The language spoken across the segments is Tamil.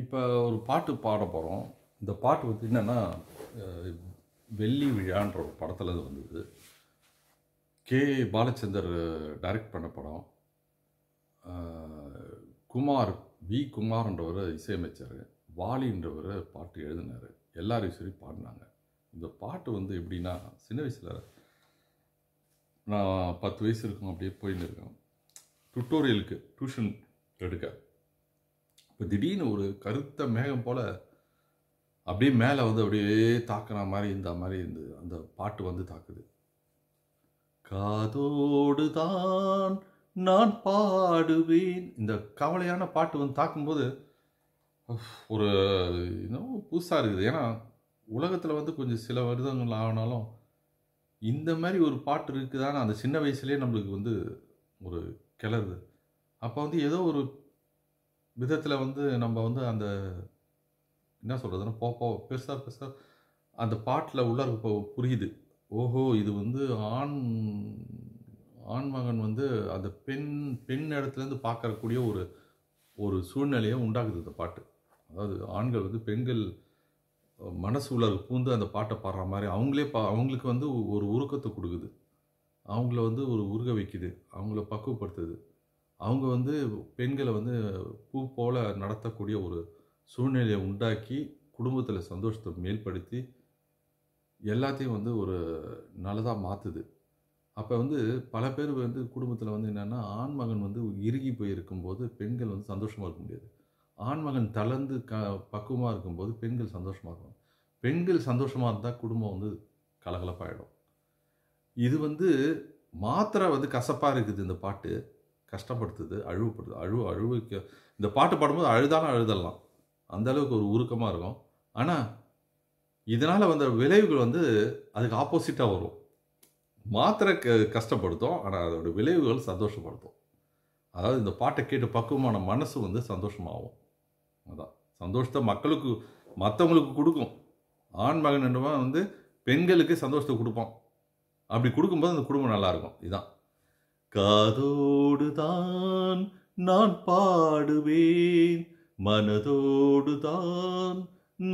இப்போ ஒரு பாட்டு பாட போகிறோம் இந்த பாட்டு வந்து என்னென்னா வெள்ளி விழான்ற ஒரு படத்தில் அது வந்தது கே பாலச்சந்தர் டைரக்ட் பண்ண படம் குமார் வி குமார்ன்றவர் இசையமைச்சார் வாலின்றவர் பாட்டு எழுதினார் எல்லாரையும் சரி பாடினாங்க இந்த பாட்டு வந்து எப்படின்னா சின்ன வயசில் நான் பத்து வயசு இருக்கும் அப்படியே போயின்னு இருக்கேன் டுட்டோரியலுக்கு டியூஷன் எடுக்க இப்போ திடீர்னு ஒரு கருத்த மேகம் போல் அப்படியே மேலே வந்து அப்படியே தாக்குற மாதிரி இந்த மாதிரி இருந்து அந்த பாட்டு வந்து தாக்குது காதோடு தான் நான் பாடுவேன் இந்த கவலையான பாட்டு வந்து தாக்கும்போது ஒரு இன்னும் புதுசாக இருக்குது ஏன்னா உலகத்தில் வந்து கொஞ்சம் சில வருடங்கள் ஆனாலும் இந்த மாதிரி ஒரு பாட்டு இருக்குதான்னு அந்த சின்ன வயசுலேயே நம்மளுக்கு வந்து ஒரு கிளறுது அப்போ வந்து ஏதோ ஒரு விதத்தில் வந்து நம்ம வந்து அந்த என்ன சொல்கிறதுன்னா போ போ பெருசாக பெருசாக அந்த பாட்டில் உள்ள இப்போ புரியுது ஓஹோ இது வந்து ஆண் ஆண் மகன் வந்து அந்த பெண் பெண் இடத்துலேருந்து பார்க்கக்கூடிய ஒரு ஒரு சூழ்நிலையை உண்டாகுது இந்த பாட்டு அதாவது ஆண்கள் வந்து பெண்கள் மனசு உள்ள பூந்து அந்த பாட்டை பாடுற மாதிரி அவங்களே பா அவங்களுக்கு வந்து ஒரு உருக்கத்தை கொடுக்குது அவங்கள வந்து ஒரு உருக வைக்குது அவங்கள பக்குவப்படுத்துது அவங்க வந்து பெண்களை வந்து பூ போல் நடத்தக்கூடிய ஒரு சூழ்நிலையை உண்டாக்கி குடும்பத்தில் சந்தோஷத்தை மேல்படுத்தி எல்லாத்தையும் வந்து ஒரு நல்லதாக மாற்றுது அப்போ வந்து பல பேர் வந்து குடும்பத்தில் வந்து என்னென்னா ஆண்மகன் வந்து இறுகி போயிருக்கும்போது பெண்கள் வந்து சந்தோஷமாக இருக்க முடியாது ஆண்மகன் தளர்ந்து க பக்குவமாக இருக்கும்போது பெண்கள் சந்தோஷமாக இருக்கும் பெண்கள் சந்தோஷமாக இருந்தால் குடும்பம் வந்து கலகலப்பாயிடும் இது வந்து மாத்திரை வந்து கசப்பாக இருக்குது இந்த பாட்டு கஷ்டப்படுத்துது அழுவுப்படுது அழுவு அழுவுக்கு இந்த பாட்டு பாடும்போது அழுதாலும் அழுதலாம் அந்த அளவுக்கு ஒரு உருக்கமாக இருக்கும் ஆனால் இதனால் வந்த விளைவுகள் வந்து அதுக்கு ஆப்போசிட்டாக வரும் மாத்திரை க கஷ்டப்படுத்தும் ஆனால் அதோடய விளைவுகள் சந்தோஷப்படுத்தும் அதாவது இந்த பாட்டை கேட்டு பக்குவமான மனசு வந்து சந்தோஷமாகும் அதான் சந்தோஷத்தை மக்களுக்கு மற்றவங்களுக்கு கொடுக்கும் ஆண் மகன் வந்து பெண்களுக்கு சந்தோஷத்தை கொடுப்பான் அப்படி கொடுக்கும்போது அந்த குடும்பம் நல்லாயிருக்கும் இதுதான் காதோடுதான் நான் பாடுவேன் மனதோடுதான்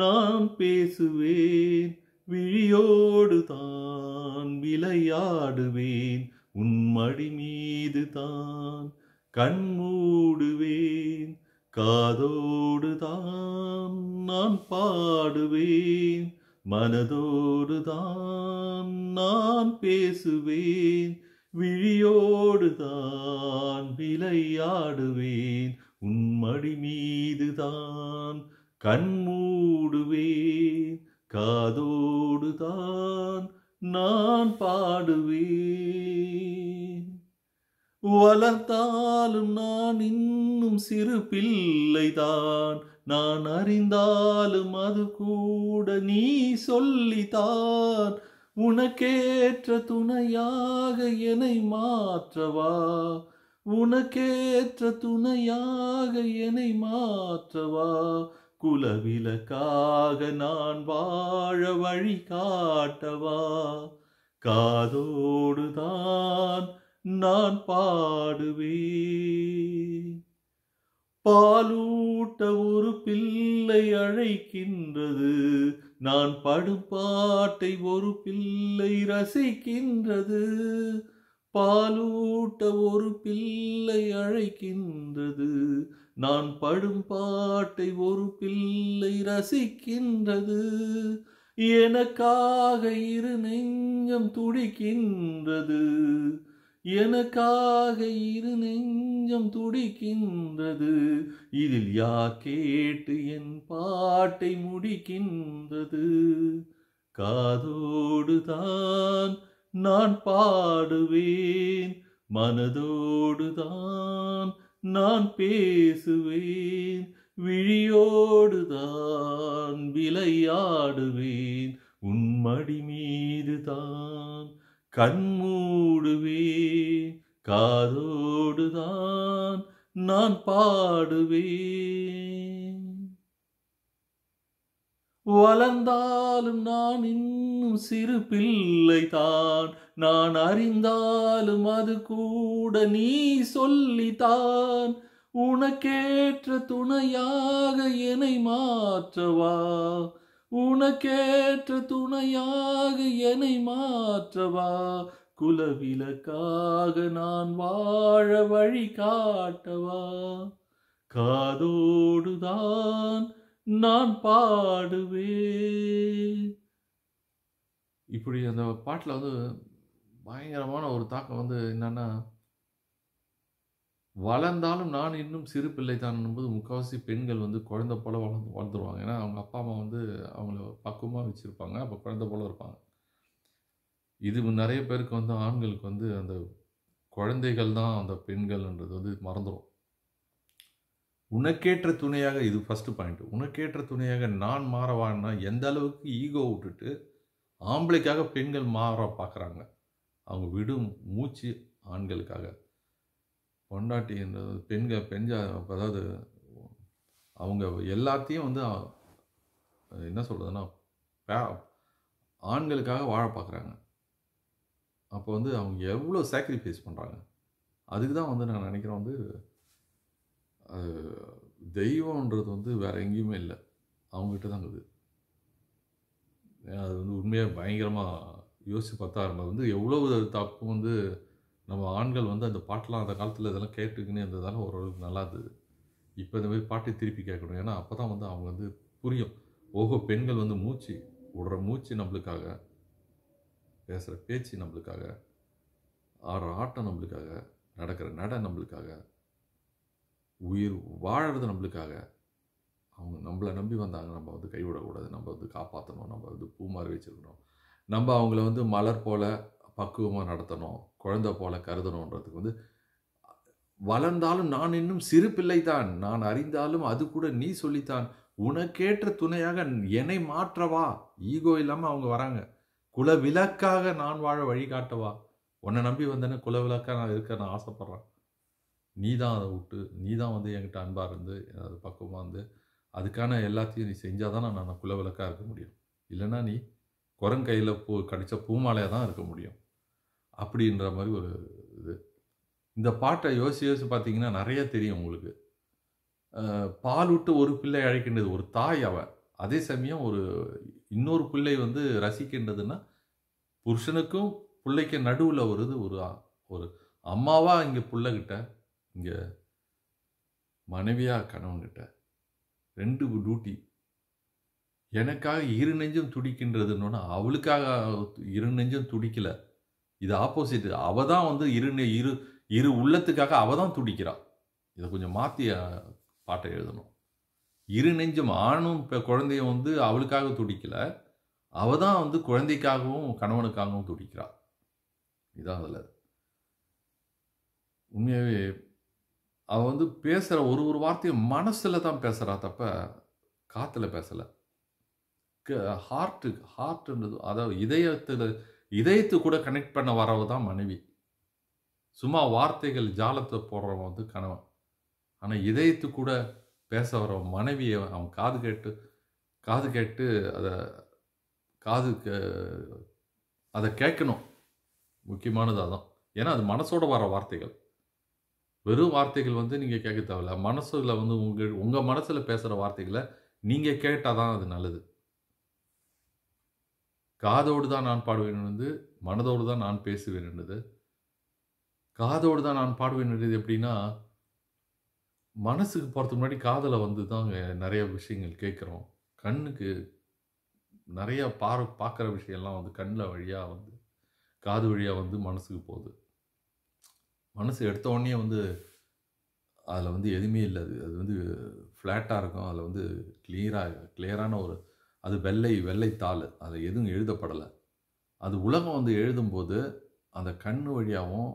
நான் பேசுவேன் விழியோடுதான் விளையாடுவேன் உன்மடி மீது தான் கண்மூடுவேன் காதோடுதான் நான் பாடுவேன் மனதோடுதான் நான் பேசுவேன் விழியோடுதான் விளையாடுவேன் உன்மடி மீதுதான் கண்மூடுவேன் காதோடுதான் நான் பாடுவேன் வளர்த்தாலும் நான் இன்னும் சிறு பிள்ளைதான் நான் அறிந்தாலும் அது கூட நீ சொல்லித்தான் உனக்கேற்ற துணையாக என்னை மாற்றவா உனக்கேற்ற துணையாக என்னை மாற்றவா குலவிலக்காக நான் வாழ வழி காட்டவா காதோடுதான் நான் பாடுவேன் பாலூட்ட ஒரு பிள்ளை அழைக்கின்றது நான் படும் பாட்டை ஒரு பிள்ளை ரசிக்கின்றது பாலூட்ட ஒரு பிள்ளை அழைக்கின்றது நான் படும் பாட்டை ஒரு பிள்ளை ரசிக்கின்றது எனக்காக இரு நெஞ்சம் துடிக்கின்றது எனக்காக இரு நெஞ்சம் துடிக்கின்றது இதில் யா கேட்டு என் பாட்டை முடிக்கின்றது காதோடு தான் நான் பாடுவேன் மனதோடு தான் நான் பேசுவேன் விழியோடு தான் விளையாடுவேன் உன்மடி தான் கண்மூடுவே காதோடுதான் நான் பாடுவேன் வளர்ந்தாலும் நான் இன்னும் சிறு பிள்ளைதான் தான் நான் அறிந்தாலும் அது கூட நீ சொல்லித்தான் உனக்கேற்ற துணையாக என்னை மாற்றவா உனக்கேற்ற துணையாக என்னை மாற்றவா குலவிலக்காக நான் வாழ வழி காட்டவா காதோடுதான் நான் பாடுவேன் இப்படி அந்த பாட்டில் வந்து பயங்கரமான ஒரு தாக்கம் வந்து என்னென்னா வளர்ந்தாலும் நான் இன்னும் சிறு பிள்ளை தான் என்பது முக்கால்வாசி பெண்கள் வந்து குழந்தை போல் வளர்ந்து வளர்ந்துருவாங்க ஏன்னா அவங்க அப்பா அம்மா வந்து அவங்கள பக்குவமாக வச்சுருப்பாங்க அப்போ குழந்தை போல் இருப்பாங்க இது நிறைய பேருக்கு வந்து ஆண்களுக்கு வந்து அந்த குழந்தைகள் தான் அந்த பெண்கள்ன்றது வந்து மறந்துடும் உனக்கேற்ற துணையாக இது ஃபஸ்ட்டு பாயிண்ட் உனக்கேற்ற துணையாக நான் மாறவான்னா எந்த அளவுக்கு ஈகோ விட்டுட்டு ஆம்பளைக்காக பெண்கள் மாற பார்க்குறாங்க அவங்க விடும் மூச்சு ஆண்களுக்காக பொண்டாட்டின்றது பெண்கள் பெண்ஜா அதாவது அவங்க எல்லாத்தையும் வந்து என்ன சொல்கிறதுன்னா ஆண்களுக்காக வாழ பார்க்குறாங்க அப்போ வந்து அவங்க எவ்வளோ சாக்ரிஃபைஸ் பண்ணுறாங்க அதுக்கு தான் வந்து நான் நினைக்கிறேன் வந்து தெய்வம்ன்றது வந்து வேறு எங்கேயுமே இல்லை அவங்ககிட்ட தான் இருக்குது அது வந்து உண்மையாக பயங்கரமாக யோசித்து பார்த்தா இருந்தது வந்து எவ்வளோ தப்பு வந்து நம்ம ஆண்கள் வந்து அந்த பாட்டெலாம் அந்த காலத்தில் இதெல்லாம் கேட்டுக்கினே இருந்ததால ஓரளவுக்கு நல்லா இருந்தது இப்போ இந்த மாதிரி பாட்டை திருப்பி கேட்கணும் ஏன்னா அப்போ தான் வந்து அவங்க வந்து புரியும் ஓஹோ பெண்கள் வந்து மூச்சு விடுற மூச்சு நம்மளுக்காக பேசுகிற பேச்சு நம்மளுக்காக ஆடுற ஆட்டம் நம்மளுக்காக நடக்கிற நடை நம்மளுக்காக உயிர் வாழறது நம்மளுக்காக அவங்க நம்மளை நம்பி வந்தாங்க நம்ம வந்து கைவிடக்கூடாது நம்ம வந்து காப்பாற்றணும் நம்ம வந்து பூ மாறி வச்சுருக்கணும் நம்ம அவங்கள வந்து மலர் போல் பக்குவமாக நடத்தணும் குழந்தை போல கருதணுன்றதுக்கு வந்து வளர்ந்தாலும் நான் இன்னும் சிறு பிள்ளைதான் நான் அறிந்தாலும் அது கூட நீ சொல்லித்தான் உனக்கேற்ற துணையாக என்னை மாற்றவா ஈகோ இல்லாமல் அவங்க வராங்க குல விளக்காக நான் வாழ வழிகாட்டவா உன்னை நம்பி வந்தேன்னு குல விளக்காக நான் இருக்க நான் ஆசைப்பட்றேன் நீ தான் அதை விட்டு நீ தான் வந்து என்கிட்ட அன்பாக இருந்து அது பக்கமாக இருந்து அதுக்கான எல்லாத்தையும் நீ செஞ்சால் தான் நான் குல விளக்காக இருக்க முடியும் இல்லைன்னா நீ குரங்கையில் பூ கடித்த பூமாலையாக தான் இருக்க முடியும் அப்படின்ற மாதிரி ஒரு இது இந்த பாட்டை யோசி யோசி பார்த்தீங்கன்னா நிறைய தெரியும் உங்களுக்கு பால் விட்டு ஒரு பிள்ளை அழைக்கின்றது ஒரு தாய் அவன் அதே சமயம் ஒரு இன்னொரு பிள்ளை வந்து ரசிக்கின்றதுன்னா புருஷனுக்கும் பிள்ளைக்கு நடுவில் வருது ஒரு ஒரு அம்மாவாக இங்கே பிள்ளைகிட்ட இங்கே மனைவியாக கணவன்கிட்ட ரெண்டு டியூட்டி எனக்காக இரு நெஞ்சம் துடிக்கின்றதுன்னொன்னா அவளுக்காக இரு நெஞ்சம் துடிக்கலை இது ஆப்போசிட் அவ தான் வந்து இரு இரு இரு உள்ளத்துக்காக அவ தான் துடிக்கிறாள் இதை கொஞ்சம் மாற்றி பாட்டை எழுதணும் இரு நெஞ்சம் ஆணும் இப்போ குழந்தைய வந்து அவளுக்காக துடிக்கலை அவள் தான் வந்து குழந்தைக்காகவும் கணவனுக்காகவும் துடிக்கிறாள் இதான் அதில் உண்மையாகவே அவள் வந்து பேசுகிற ஒரு ஒரு வார்த்தையும் மனசில் தான் பேசுகிறா தப்ப காற்றுல பேசலை ஹார்ட்டு ஹார்ட்டுன்றது அதாவது இதயத்தில் இதயத்து கூட கனெக்ட் பண்ண வரவு தான் மனைவி சும்மா வார்த்தைகள் ஜாலத்தை போடுறவன் வந்து கணவன் ஆனால் இதயத்து கூட பேச வர மனைவியை அவன் காது கேட்டு காது கேட்டு அதை காது அதை கேட்கணும் முக்கியமானது அதான் ஏன்னா அது மனசோட வர வார்த்தைகள் வெறும் வார்த்தைகள் வந்து நீங்கள் கேட்க தேவையில்ல மனசில் வந்து உங்கள் உங்கள் மனசில் பேசுகிற வார்த்தைகளை நீங்கள் கேட்டால் தான் அது நல்லது காதோடு தான் நான் பாடுவேன் என்று மனதோடு தான் நான் பேசுவேன் என்றது காதோடு தான் நான் பாடுவேன் என்றது எப்படின்னா மனசுக்கு போகிறதுக்கு முன்னாடி காதில் வந்து தான் நிறைய விஷயங்கள் கேட்குறோம் கண்ணுக்கு நிறையா பார் பார்க்குற விஷயம்லாம் வந்து கண்ணில் வழியாக வந்து காது வழியாக வந்து மனசுக்கு போகுது மனசு எடுத்த உடனே வந்து அதில் வந்து எதுவுமே இல்லை அது அது வந்து ஃப்ளாட்டாக இருக்கும் அதில் வந்து கிளியராக கிளியரான ஒரு அது வெள்ளை வெள்ளைத்தாள் அது எதுவும் எழுதப்படலை அது உலகம் வந்து எழுதும்போது அந்த கண் வழியாகவும்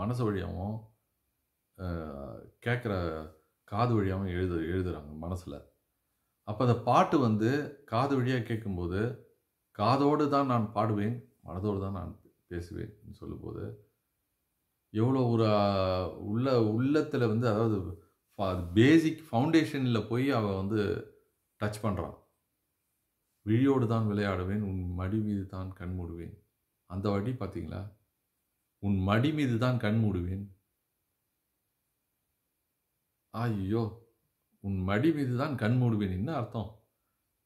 மனசு வழியாகவும் கேட்குற காது வழியாகவும் எழுது எழுதுகிறாங்க மனசில் அப்போ அந்த பாட்டு வந்து காது வழியாக கேட்கும்போது காதோடு தான் நான் பாடுவேன் மனதோடு தான் நான் பேசுவேன் சொல்லும்போது எவ்வளோ ஒரு உள்ள உள்ளத்தில் வந்து அதாவது பேசிக் ஃபவுண்டேஷனில் போய் அவள் வந்து டச் பண்ணுறான் விழியோடு தான் விளையாடுவேன் உன் மடி மீது தான் கண் மூடுவேன் அந்த வாட்டி பார்த்தீங்களா உன் மடி மீது தான் கண் மூடுவேன் ஐயோ உன் மடி மீது தான் கண் மூடுவேன் என்ன அர்த்தம்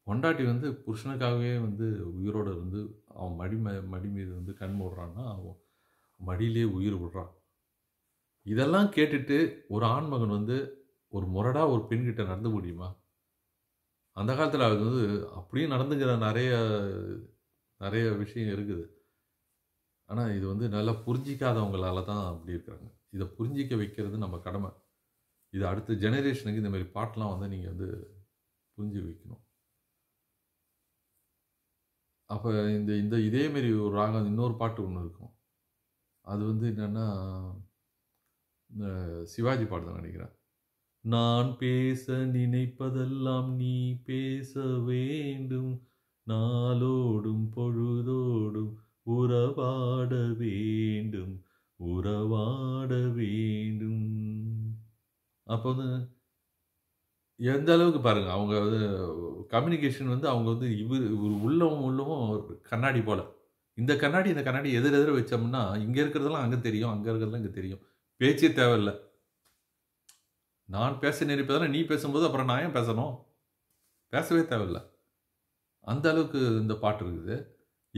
பொண்டாட்டி வந்து புருஷனுக்காகவே வந்து உயிரோடு இருந்து அவன் மடி மடி மீது வந்து கண் மூடுறான்னா அவன் மடியிலே உயிர் விடுறான் இதெல்லாம் கேட்டுட்டு ஒரு ஆண்மகன் வந்து ஒரு முரடாக ஒரு பெண்கிட்ட நடந்து முடியுமா அந்த காலத்தில் அது வந்து அப்படியும் நடந்துக்கிற நிறைய நிறைய விஷயம் இருக்குது ஆனால் இது வந்து நல்லா புரிஞ்சிக்காதவங்களால தான் அப்படி இருக்கிறாங்க இதை புரிஞ்சிக்க வைக்கிறது நம்ம கடமை இது அடுத்த ஜெனரேஷனுக்கு இந்தமாரி பாட்டெலாம் வந்து நீங்கள் வந்து புரிஞ்சு வைக்கணும் அப்போ இந்த இந்த இதேமாரி ஒரு ராகம் இன்னொரு பாட்டு ஒன்று இருக்கும் அது வந்து என்னென்னா இந்த சிவாஜி பாட்டு தான் நினைக்கிறேன் நான் பேச நினைப்பதெல்லாம் நீ பேச வேண்டும் நாளோடும் பொழுதோடும் உறவாட வேண்டும் உறவாட வேண்டும் அப்போ வந்து எந்த அளவுக்கு பாருங்கள் அவங்க வந்து கம்யூனிகேஷன் வந்து அவங்க வந்து இவர் உள்ளவும் உள்ளவும் கண்ணாடி போல் இந்த கண்ணாடி இந்த கண்ணாடி எதிர் எதிர வச்சோம்னா இங்கே இருக்கிறதெல்லாம் அங்கே தெரியும் அங்கே இருக்கிறதெல்லாம் இங்கே தெரியும் பேச்சே தேவையில்லை நான் பேச நினைப்பதால் நீ பேசும்போது அப்புறம் நான் ஏன் பேசணும் பேசவே தேவையில்லை அந்த அளவுக்கு இந்த பாட்டு இருக்குது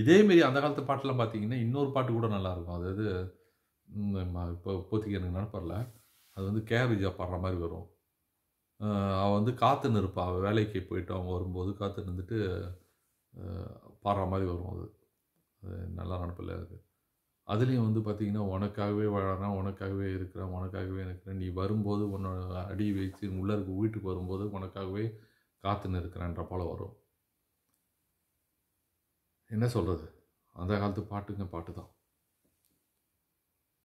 இதேமாரி அந்த காலத்து பாட்டெலாம் பார்த்தீங்கன்னா இன்னொரு பாட்டு கூட நல்லாயிருக்கும் அதாவது இப்போ இப்போதைக்கு எனக்கு நினைப்பரில் அது வந்து கேபிஜா பாடுற மாதிரி வரும் அவள் வந்து காற்று நிற்பா அவள் வேலைக்கு போயிட்டு அவங்க வரும்போது காற்று நின்றுட்டு பாடுற மாதிரி வரும் அது நல்லா நினப்பில்லை இருக்குது அதுலேயும் வந்து பார்த்திங்கன்னா உனக்காகவே வாழறான் உனக்காகவே இருக்கிறான் உனக்காகவே இருக்கிறேன் நீ வரும்போது உன்னோட அடி வச்சு உள்ள இருக்க வீட்டுக்கு வரும்போது உனக்காகவே காத்து நிற்கிறான்ற போல் வரும் என்ன சொல்கிறது அந்த காலத்து பாட்டுங்க பாட்டு தான்